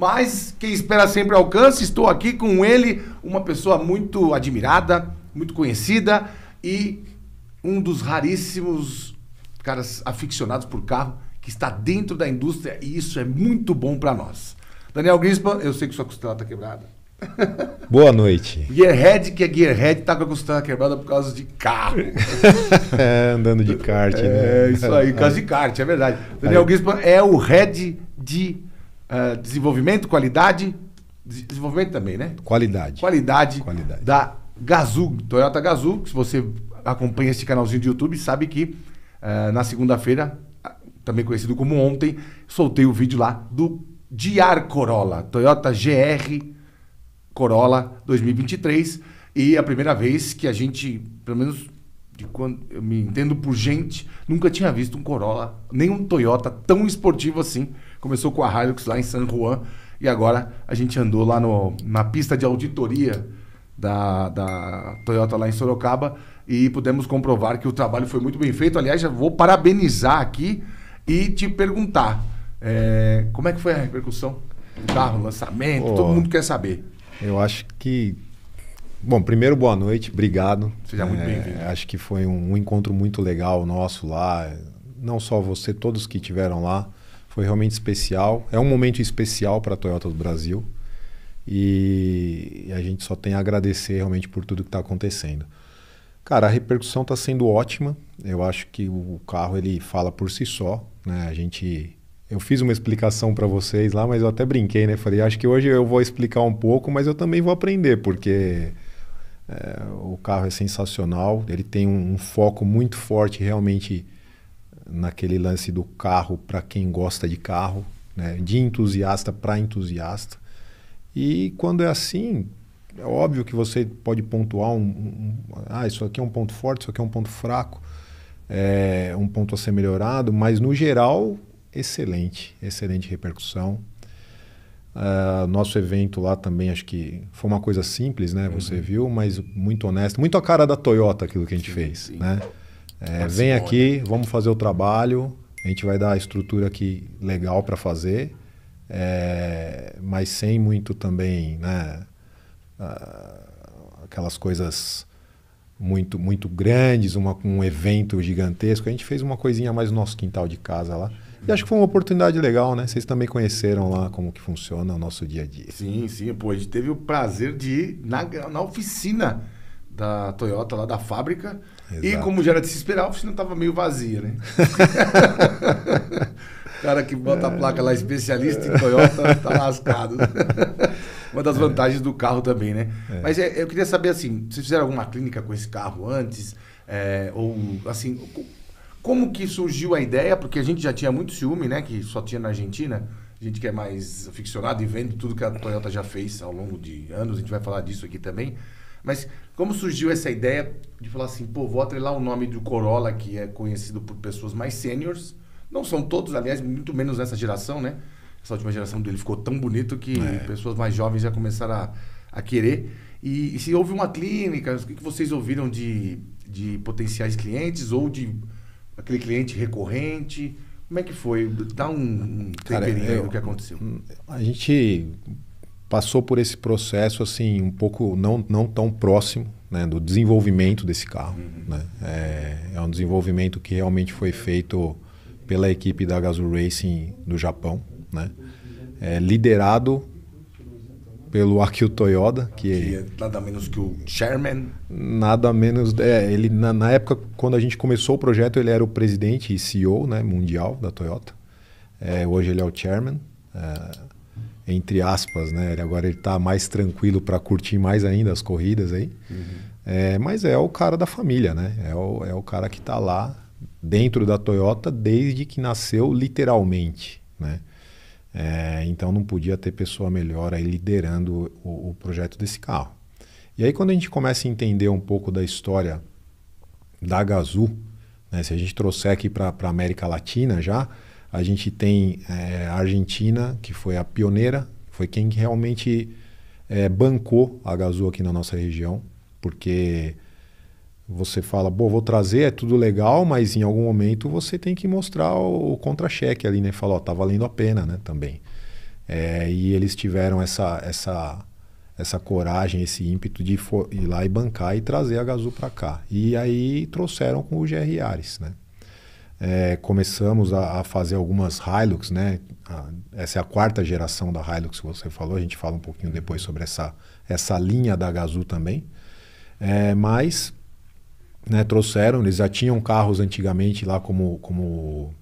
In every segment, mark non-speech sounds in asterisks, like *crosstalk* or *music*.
Mas quem espera sempre alcança. Estou aqui com ele, uma pessoa muito admirada, muito conhecida e um dos raríssimos caras aficionados por carro que está dentro da indústria e isso é muito bom para nós. Daniel Grispa, eu sei que sua costela está quebrada. *laughs* Boa noite. Gearhead, que é Gearhead, tá com a costela quebrada por causa de carro. *laughs* é, andando de kart, é, né? É, isso aí, por causa de kart, é verdade. Daniel Grispa é o head de ah, desenvolvimento, qualidade. Desenvolvimento também, né? Qualidade. Qualidade, qualidade. da Gazoo, Toyota Gazoo. Se você acompanha esse canalzinho de YouTube, sabe que uh, na segunda-feira, ah, também conhecido como ontem, soltei o vídeo lá do Diar Corolla, Toyota GR Corolla 2023. E é a primeira vez que a gente, pelo menos de quando eu me entendo por gente, nunca tinha visto um Corolla, nem um Toyota tão esportivo assim. Começou com a Hilux lá em San Juan e agora a gente andou lá no, na pista de auditoria da, da Toyota lá em Sorocaba e pudemos comprovar que o trabalho foi muito bem feito. Aliás, já vou parabenizar aqui e te perguntar é, como é que foi a repercussão do carro, lançamento, oh, todo mundo quer saber. Eu acho que Bom, primeiro, boa noite, obrigado. Seja muito é, bem-vindo. Acho que foi um, um, encontro muito legal nosso lá. Não só você, todos que tiveram lá. Foi realmente especial. É um momento especial para a Toyota do Brasil. E, e a gente só tem a agradecer realmente por tudo que está acontecendo. Cara, a repercussão está sendo ótima. Eu acho que o carro ele fala por si só. Né? A gente, eu fiz uma explicação para vocês lá, mas eu até brinquei, né? Falei, acho que hoje eu vou explicar um pouco, mas eu também vou aprender porque é, o carro é sensacional. Ele tem um, um foco muito forte realmente naquele lance do carro para quem gosta de carro, né? de entusiasta para entusiasta. E quando é assim, é óbvio que você pode pontuar um, um, ah, isso aqui é um ponto forte, isso aqui é um ponto fraco, é um ponto a ser melhorado, mas no geral, excelente, excelente repercussão. Uh, nosso evento lá também, acho que foi uma coisa simples, né? Uhum. Você viu, mas muito honesto, muito a cara da Toyota aquilo que a gente sim, fez, sim. né? É, vem aqui, vamos fazer o trabalho, a gente vai dar a estrutura aqui legal para fazer, é, mas sem muito também, né? Ah, aquelas coisas muito muito grandes, uma, um evento gigantesco. A gente fez uma coisinha mais no nosso quintal de casa lá. E acho que foi uma oportunidade legal, né? Vocês também conheceram lá como que funciona o nosso dia a dia. Sim, sim. Pô, a gente teve o prazer de ir na, na oficina da Toyota, lá da fábrica. Exato. E como já era de se esperar, a oficina estava meio vazia, né? *laughs* cara que bota a placa lá, especialista em Toyota, tá lascado. *laughs* Uma das é. vantagens do carro também, né? É. Mas é, eu queria saber, assim, vocês fizeram alguma clínica com esse carro antes? É, ou, assim, como que surgiu a ideia? Porque a gente já tinha muito ciúme, né? Que só tinha na Argentina. A gente que é mais aficionado e vendo tudo que a Toyota já fez ao longo de anos, a gente vai falar disso aqui também. Mas como surgiu essa ideia de falar assim, pô, vou atrelar o nome do Corolla, que é conhecido por pessoas mais sêniores, não são todos, aliás, muito menos nessa geração, né? Essa última geração dele ficou tão bonito que é. pessoas mais jovens já começaram a, a querer. E, e, se houve uma clínica, o que, que vocês ouviram de, de potenciais clientes ou de aquele cliente recorrente? Como é que foi? Dá um, um Cara, eu, aí do que aconteceu. A gente passou por esse processo assim um pouco não, não tão próximo né, do desenvolvimento desse carro. Uhum. Né? É, é, um desenvolvimento que realmente foi feito pela equipe da Gazoo Racing do Japão, né? é, liderado pelo Akio Toyoda, que, que é nada menos que o chairman. Nada menos, é, ele na, na, época quando a gente começou o projeto ele era o presidente e CEO, né, mundial da Toyota. É, hoje ele é o chairman. É, entre aspas, né? Ele agora ele está mais tranquilo para curtir mais ainda as corridas aí. Uhum. É, mas é o cara da família, né? É o, é o cara que está lá dentro da Toyota desde que nasceu, literalmente, né? É, então não podia ter pessoa melhor aí liderando o, o projeto desse carro. E aí quando a gente começa a entender um pouco da história da Gazoo, né? se a gente trouxer aqui para a América Latina já, a gente tem é, a Argentina, que foi a pioneira, foi quem realmente é, bancou a Gazoo aqui na nossa região, porque você fala, vou trazer, é tudo legal, mas em algum momento você tem que mostrar o, contra-cheque ali, né? Falar, ó, tá valendo a pena, né? Também. É, e eles tiveram essa, essa, essa coragem, esse ímpeto de ir lá e bancar e trazer a Gazoo para cá. E aí trouxeram com o GR Ares, né? é, começamos a, a, fazer algumas Hilux, né? A, essa é a quarta geração da Hilux que você falou. A gente fala um pouquinho depois sobre essa, essa linha da Gazoo também. É, mas né, trouxeram, eles já tinham carros antigamente lá como, como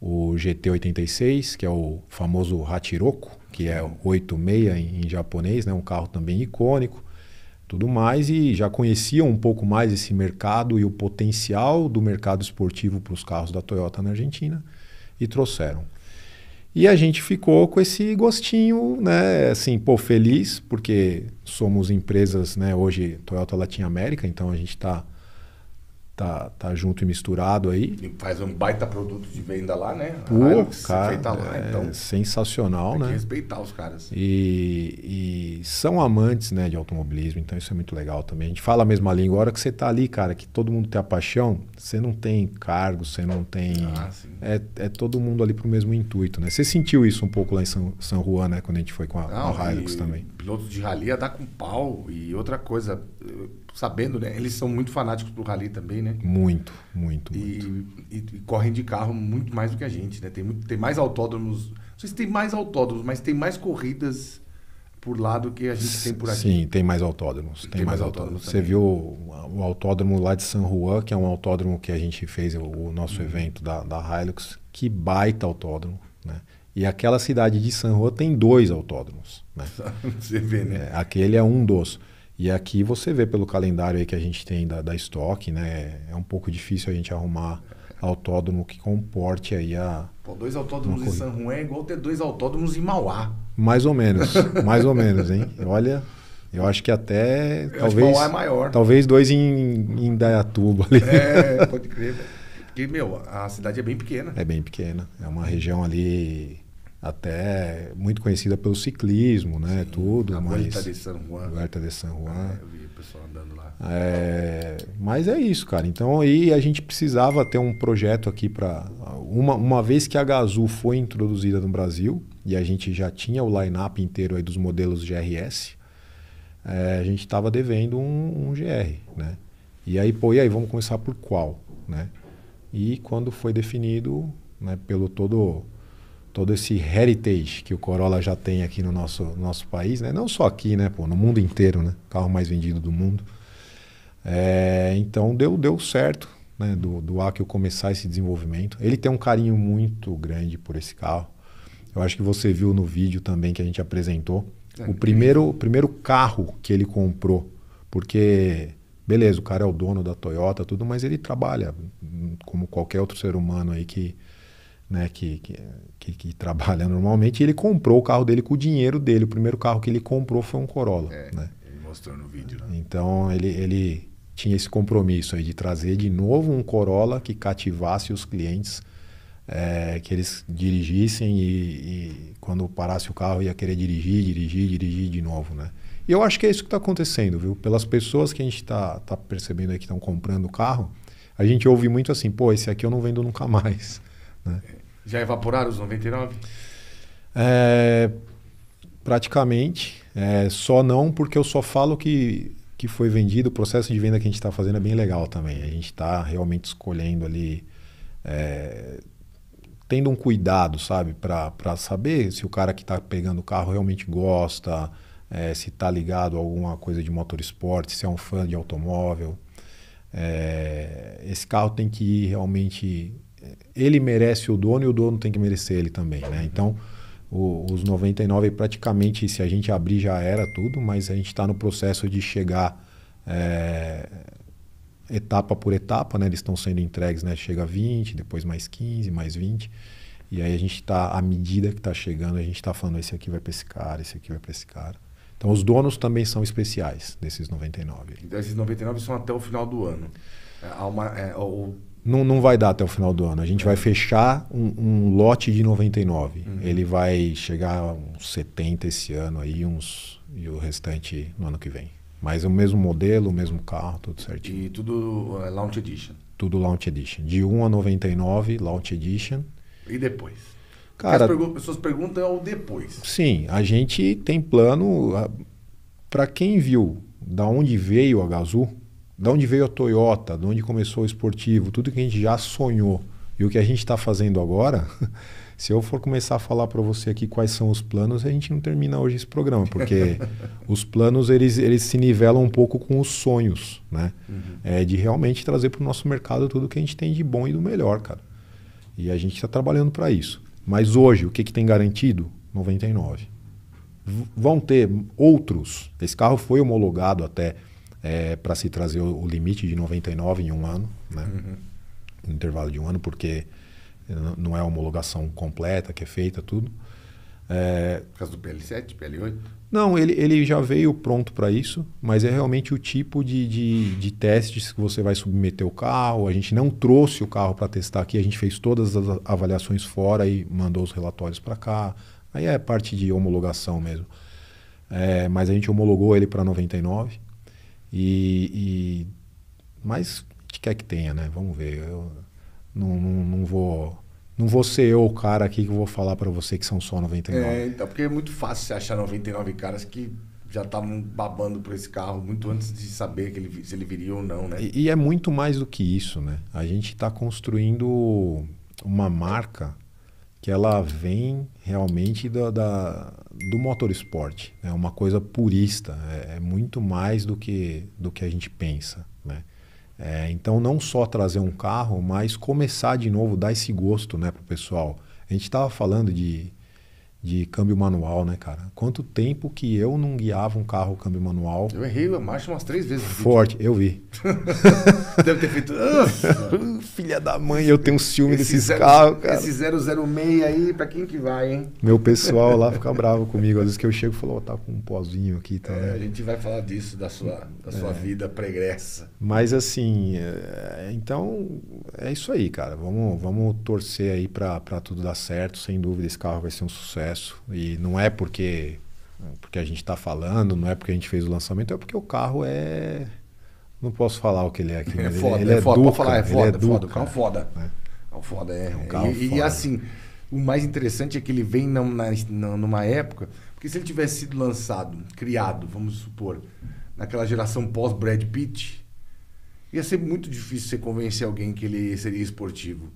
o GT86, que é o famoso Hachiroko, que é 86 em, em japonês, né? Um carro também icônico tudo mais, e já conheciam um pouco mais esse mercado e o potencial do mercado esportivo para os carros da Toyota na Argentina e trouxeram. E a gente ficou com esse gostinho, né, assim, pô, feliz, porque somos empresas, né, hoje Toyota Latin América, então a gente está tá, tá junto e misturado aí. E faz um baita produto de venda lá, né? Pô, Hilux, cara, feita lá, é então. Sensacional, tem né? Que respeitar os caras. E, e, são amantes, né, de automobilismo, então isso é muito legal também. A gente fala a mesma língua. A hora que você tá ali, cara, que todo mundo tem a paixão, você não tem cargo, você não tem. Ah, é, é todo mundo ali pro mesmo intuito, né? Você sentiu isso um pouco lá em São, São Juan, né? Quando a gente foi com a, não, a Hilux e... também pilotos de rally a dar com pau. E outra coisa, sabendo, né? Eles são muito fanáticos pro rally também, né? Muito, muito, e, muito. E, e correm de carro muito mais do que a gente, né? Tem, muito, tem mais autódromos. Não sei se tem mais autódromos, mas tem mais corridas por lá do que a gente tem por aqui. Sim, tem mais autódromos. Tem, tem mais, mais autódromos. autódromos. Você viu o, o autódromo lá de San Juan, que é um autódromo que a gente fez o, o nosso uhum. evento da, da Hilux. Que baita autódromo, né? E aquela cidade de San Juan tem dois autódromos. Né? *laughs* você vê, né? É, aquele é um dos. E aqui você vê pelo calendário aí que a gente tem da, da estoque, né? É um pouco difícil a gente arrumar autódromo que comporte aí a. Pô, dois autódromos em San Juan é igual ter dois autódromos em Mauá. Mais ou menos, *laughs* mais ou menos, hein? Olha, eu acho que até. Eu talvez. Mauá é maior. Talvez dois em, em Dayatuba ali. É, *laughs* pode crer, Porque, meu, a cidade é bem pequena. É bem pequena. É uma região ali até muito conhecida pelo ciclismo, né? Sim, Tudo. A mas... de San Juan. Vuelta de San Juan. É, eu vi o pessoal andando lá. É... Mas é isso, cara. Então aí a gente precisava ter um projeto aqui para uma, uma vez que a Gazoo foi introduzida no Brasil e a gente já tinha o line-up inteiro aí dos modelos GRS, é, a gente estava devendo um, um GR, né? E aí, pô, e aí, vamos começar por qual, né? E quando foi definido, né, pelo todo todo esse heritage que o Corolla já tem aqui no nosso, nosso país, né? Não só aqui, né? Pô, no mundo inteiro, né? Carro mais vendido do mundo. É, então deu, deu certo, né? Do, do Akio começar esse desenvolvimento. Ele tem um carinho muito grande por esse carro. Eu acho que você viu no vídeo também que a gente apresentou. É, o primeiro, primeiro carro que ele comprou, porque beleza, o cara é o dono da Toyota, tudo, mas ele trabalha hum, como qualquer outro ser humano aí que né, que, que, que, trabalha *laughs* normalmente, ele comprou o carro dele com o dinheiro dele. O primeiro carro que ele comprou foi um Corolla. É, né? Ele mostrou no vídeo. Né? Então ele, ele tinha esse compromisso aí de trazer de novo um Corolla que cativasse os clientes, é, que eles dirigissem e, e, quando parasse o carro ia querer dirigir, dirigir, dirigir de novo. Né? E eu acho que é isso que está acontecendo, viu? Pelas pessoas que a gente está tá percebendo aí que estão comprando o carro, a gente ouve muito assim, pô, esse aqui eu não vendo nunca *laughs* mais. Né? Já evaporaram os 99? É, praticamente. É, só não porque eu só falo que, que foi vendido. O processo de venda que a gente está fazendo é bem legal também. A gente está realmente escolhendo ali... É, tendo um cuidado, sabe? Para saber se o cara que está pegando o carro realmente gosta... É, se está ligado a alguma coisa de motorsport, se é um fã de automóvel. É, esse carro tem que ir realmente ele merece o dono e o dono tem que merecer ele também, né? Então, o, os 99 praticamente, se a gente abrir, já era tudo, mas a gente está no processo de chegar é, etapa por etapa, né? Eles estão sendo entregues, né? Chega 20, depois mais 15, mais 20. E aí a gente está, à medida que está chegando, a gente está falando, esse aqui vai para esse cara, esse aqui vai para esse cara. Então, os donos também são especiais desses 99. Então, esses 99 são até o final do ano. É, uma, é, ou não, não vai dar até o final do ano. A gente vai é. fechar um, um lote de 99. Uhum. Ele vai chegar a uns 70 esse ano aí, uns e o restante no ano que vem. Mas é o mesmo modelo, o mesmo carro, tudo certinho. E tudo é, Launch Edition. Tudo Launch Edition. De 1 a 99, Launch Edition. E depois? Cara, as pergu pessoas perguntam é o depois. Sim, a gente tem plano. Para quem viu da onde veio a Gazoo, de onde veio a Toyota, de onde começou o esportivo, tudo que a gente já sonhou e o que a gente está fazendo agora, *laughs* se eu for começar a falar para você aqui quais são os planos, a gente não termina hoje esse programa, porque *laughs* os planos eles, eles se nivelam um pouco com os sonhos, né? Uhum. É, de realmente trazer para o nosso mercado tudo que a gente tem de bom e do melhor, cara. E a gente está trabalhando para isso. Mas hoje, o que, que tem garantido? 99. V vão ter outros. Esse carro foi homologado até é, para se trazer o, o, limite de 99 em um ano, né? Uhum. Um intervalo de um ano, porque eh, não é a homologação completa que é feita, tudo. É... Por causa do PL7, PL8? Não, ele, ele já veio pronto para isso, mas é realmente o tipo de, de, de, testes que você vai submeter o carro. A gente não trouxe o carro para testar aqui, a gente fez todas as avaliações fora e mandou os relatórios para cá. Aí é parte de homologação mesmo. É, mas a gente homologou ele para 99. E, e mas quer que tenha, né? Vamos ver. Eu não, não, não vou não vou ser eu o cara aqui que vou falar para você que são só 99. É, então, porque é muito fácil você achar 99 caras que já estavam babando por esse carro muito antes de saber que ele, se ele viria ou não, né? E, e é muito mais do que isso, né? A gente está construindo uma marca que ela vem realmente da, da do motor esporte. É né? uma coisa purista, é, é, muito mais do que, do que a gente pensa. Né? É, então, não só trazer um carro, mas começar de novo, dar esse gosto né, para o pessoal. A gente estava falando de, de câmbio manual, né, cara? Quanto tempo que eu não guiava um carro câmbio manual? Eu errei a marcha umas três vezes. Forte, eu vi. *laughs* Deve ter feito. Ah, filha da mãe, eu tenho um ciúme esse desses zero, carros, cara. Esse 006 aí, pra quem que vai, hein? Meu pessoal lá fica bravo comigo. Às vezes que eu chego e falo, oh, tá com um pozinho aqui tá, É, né? A gente vai falar disso, da sua, da sua é. vida pregressa. Mas assim, é, então é isso aí, cara. Vamos, vamos torcer aí pra, pra tudo dar certo. Sem dúvida, esse carro vai ser um sucesso. E não é porque, porque a gente tá falando, não é porque a gente fez o lançamento, é porque o carro é não posso falar o que ele é aqui. É foda, ele, é, é foda. Duca, falar, é foda, ele é, é foda. Duca, é, né? é um foda. É um foda, é. um carro e, e assim, o mais interessante é que ele vem na, na, numa época. Porque se ele tivesse sido lançado, criado, vamos supor, naquela geração pós-Brad Pitt, ia ser muito difícil você convencer alguém que ele seria esportivo.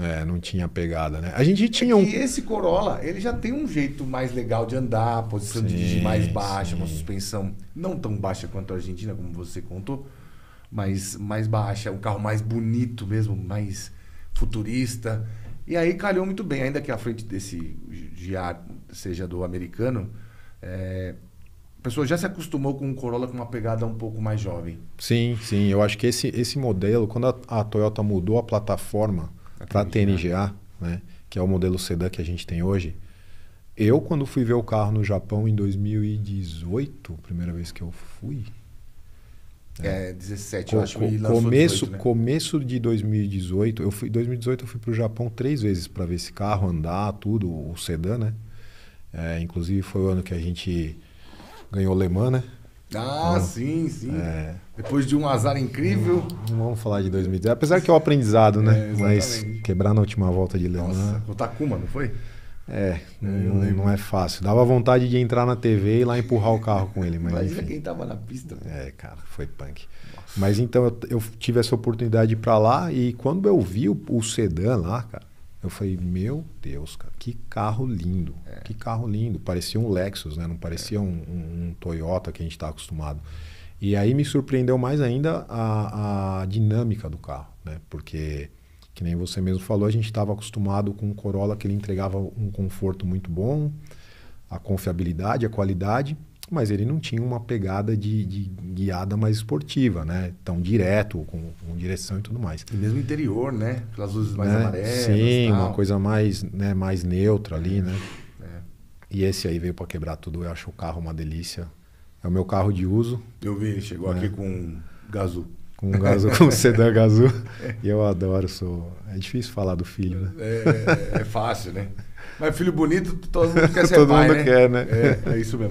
É, não tinha pegada, né? A gente tinha é um. E esse Corolla, ele já tem um jeito mais legal de andar, posição sim, de dirigir mais baixa, sim. uma suspensão não tão baixa quanto a Argentina, como você contou, mas mais baixa, um carro mais bonito mesmo, mais futurista. E aí calhou muito bem, ainda que a frente desse Giar seja do americano, é, a pessoa já se acostumou com um Corolla com uma pegada um pouco mais jovem. Sim, sim. Eu acho que esse, esse modelo, quando a, a Toyota mudou a plataforma para a TNGA, né, que é o modelo sedã que a gente tem hoje, eu quando fui ver o carro no Japão em 2018, primeira vez que eu fui, né, é, 17, eu acho. E começo, 18, né? começo de 2018, eu fui 2018 eu fui para o Japão três vezes para ver esse carro andar, tudo, o sedã, né? É, inclusive foi o ano que a gente ganhou Le Mans, né? Ah, hum. sim, sim. É... Depois de um azar incrível. Não, hum, vamos falar de 2010. Apesar que é o um aprendizado, né? É, Mas quebrar na última volta de Le Nossa, o Takuma, não foi? É, é não, não, é fácil. Dava vontade de entrar na TV e lá empurrar o carro com ele. Mas, enfim. quem tava na pista. É, cara, foi punk. Nossa. Mas então eu, eu, tive essa oportunidade de ir pra lá e quando eu vi o, o sedã lá, cara, eu falei, meu Deus, cara, que carro lindo. É. Que carro lindo. Parecia um Lexus, né? Não parecia é. um, um, um, Toyota que a gente está acostumado. E aí me surpreendeu mais ainda a, a, dinâmica do carro, né? Porque, que nem você mesmo falou, a gente estava acostumado com um Corolla que ele entregava um conforto muito bom, a confiabilidade, a qualidade mas ele não tinha uma pegada de, de guiada mais esportiva, né? Tão direto, com, com, direção e tudo mais. E mesmo interior, né? Pelas luzes mais né? amarelas. Sim, tal. uma coisa mais, né, mais neutra ali, né? É. E esse aí veio para quebrar tudo. Eu acho o carro uma delícia. É o meu carro de uso. Eu vi, ele chegou né? aqui com gazu. Com um gazu, com um sedã gazu. E eu adoro, sou. É difícil falar do filho, né? É, é, é fácil, né? Mas filho bonito, todo mundo *laughs* quer ser todo pai, mundo né? quer, né? É, é isso mesmo.